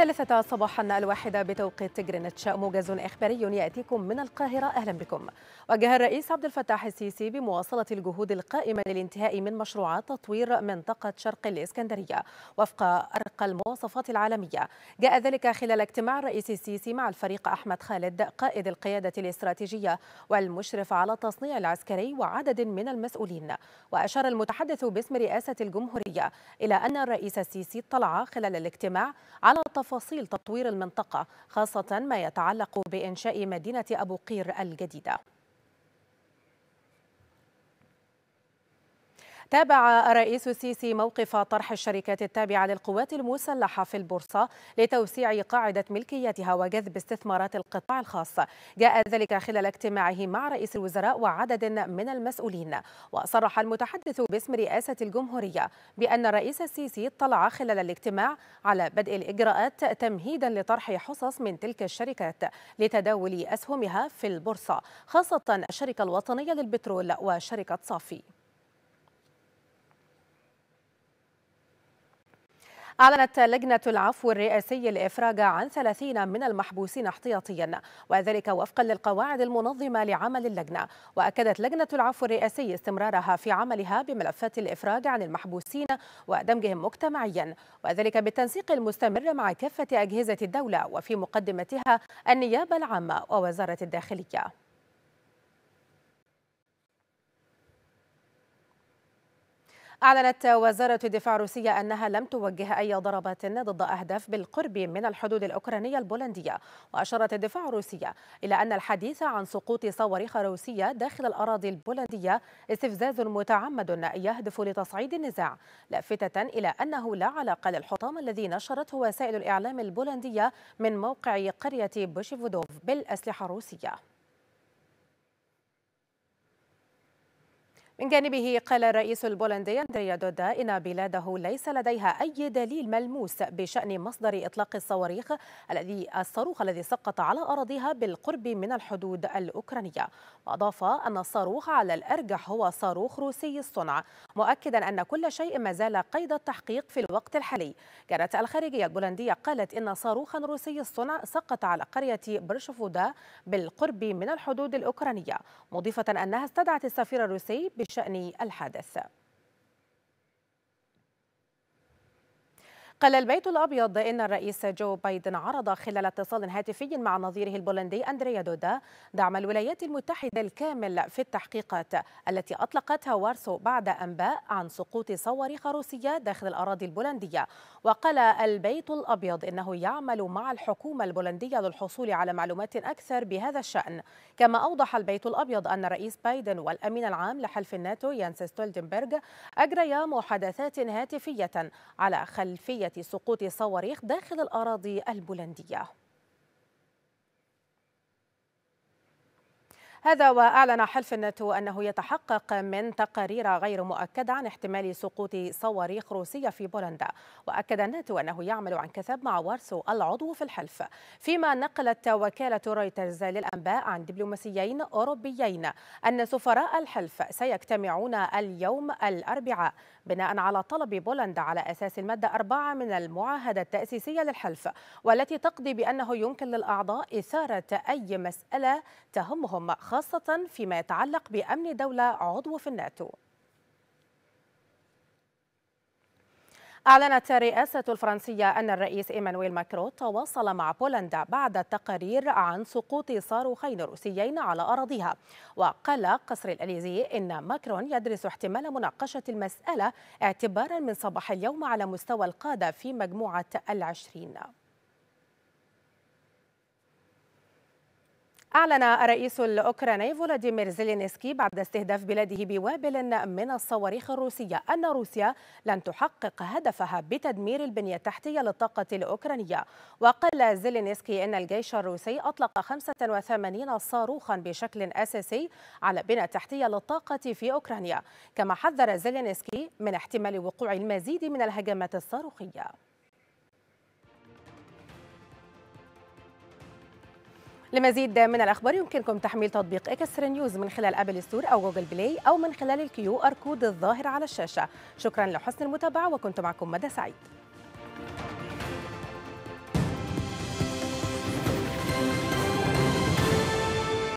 الثالثة صباحا الواحدة بتوقيت جرينتش موجز إخباري يأتيكم من القاهرة أهلا بكم وجه الرئيس عبد الفتاح السيسي بمواصلة الجهود القائمة للانتهاء من مشروعات تطوير منطقة شرق الإسكندرية وفق أرقى المواصفات العالمية جاء ذلك خلال اجتماع الرئيس السيسي مع الفريق أحمد خالد قائد القيادة الاستراتيجية والمشرف على التصنيع العسكري وعدد من المسؤولين وأشار المتحدث باسم رئاسة الجمهورية إلى أن الرئيس السيسي اطلع خلال الاجتماع على تفاصيل تطوير المنطقة خاصة ما يتعلق بإنشاء مدينة أبو قير الجديدة تابع الرئيس السيسي موقف طرح الشركات التابعة للقوات المسلحة في البورصة لتوسيع قاعدة ملكيتها وجذب استثمارات القطاع الخاص جاء ذلك خلال اجتماعه مع رئيس الوزراء وعدد من المسؤولين وصرح المتحدث باسم رئاسة الجمهورية بأن الرئيس السيسي اطلع خلال الاجتماع على بدء الإجراءات تمهيدا لطرح حصص من تلك الشركات لتداول أسهمها في البورصة خاصة الشركة الوطنية للبترول وشركة صافي أعلنت لجنة العفو الرئاسي الإفراج عن 30 من المحبوسين احتياطيا وذلك وفقا للقواعد المنظمة لعمل اللجنة وأكدت لجنة العفو الرئاسي استمرارها في عملها بملفات الإفراج عن المحبوسين ودمجهم مجتمعيا وذلك بالتنسيق المستمر مع كافة أجهزة الدولة وفي مقدمتها النيابة العامة ووزارة الداخلية أعلنت وزارة الدفاع الروسية أنها لم توجه أي ضربات ضد أهداف بالقرب من الحدود الأوكرانية البولندية وأشارت الدفاع الروسية إلى أن الحديث عن سقوط صواريخ روسية داخل الأراضي البولندية استفزاز متعمد يهدف لتصعيد النزاع لافتة إلى أنه لا علاقة للحطام الذي نشرته وسائل الإعلام البولندية من موقع قرية بوشيفودوف بالأسلحة الروسية من جانبه قال الرئيس البولندي أندريا دودا إن بلاده ليس لديها أي دليل ملموس بشأن مصدر إطلاق الصواريخ الذي الصاروخ الذي سقط على أراضيها بالقرب من الحدود الأوكرانية وأضاف أن الصاروخ على الأرجح هو صاروخ روسي الصنع مؤكدا أن كل شيء ما زال قيد التحقيق في الوقت الحالي كانت الخارجية البولندية قالت إن صاروخا روسي الصنع سقط على قرية برشفودا بالقرب من الحدود الأوكرانية مضيفة أنها استدعت السفير الروسي شأن الحادث قال البيت الأبيض إن الرئيس جو بايدن عرض خلال اتصال هاتفي مع نظيره البولندي أندريا دودا دعم الولايات المتحدة الكامل في التحقيقات التي أطلقتها وارسو بعد أنباء عن سقوط صواريخ روسية داخل الأراضي البولندية وقال البيت الأبيض إنه يعمل مع الحكومة البولندية للحصول على معلومات أكثر بهذا الشأن كما أوضح البيت الأبيض أن رئيس بايدن والأمين العام لحلف الناتو يانس ستولدنبرغ أجريا محادثات هاتفية على خلفية سقوط صواريخ داخل الأراضي البولندية هذا وأعلن حلف الناتو أنه يتحقق من تقارير غير مؤكدة عن احتمال سقوط صواريخ روسية في بولندا وأكد الناتو أنه يعمل عن كثب مع وارسو العضو في الحلف فيما نقلت وكالة رويترز للأنباء عن دبلوماسيين أوروبيين أن سفراء الحلف سيجتمعون اليوم الأربعاء بناء على طلب بولندا على أساس المادة أربعة من المعاهدة التأسيسية للحلف والتي تقضي بأنه يمكن للأعضاء إثارة أي مسألة تهمهم خاصة فيما يتعلق بأمن دولة عضو في الناتو أعلنت الرئاسة الفرنسية أن الرئيس إيمانويل ماكرون تواصل مع بولندا بعد التقارير عن سقوط صاروخين روسيين على أراضيها وقال قصر الأليزي إن ماكرون يدرس احتمال مناقشة المسألة اعتبارا من صباح اليوم على مستوى القادة في مجموعة العشرين أعلن الرئيس الأوكراني فولاديمير زيلينسكي بعد استهداف بلاده بوابل من الصواريخ الروسية أن روسيا لن تحقق هدفها بتدمير البنية التحتية للطاقة الأوكرانية وقال زيلينسكي أن الجيش الروسي أطلق 85 صاروخا بشكل أساسي على بنى تحتية للطاقة في أوكرانيا كما حذر زيلينسكي من احتمال وقوع المزيد من الهجمات الصاروخية لمزيد من الأخبار يمكنكم تحميل تطبيق إكسترا نيوز من خلال أبل ستور أو جوجل بلاي أو من خلال الكيو آر كود الظاهر على الشاشة شكرا لحسن المتابعة وكنت معكم مدى سعيد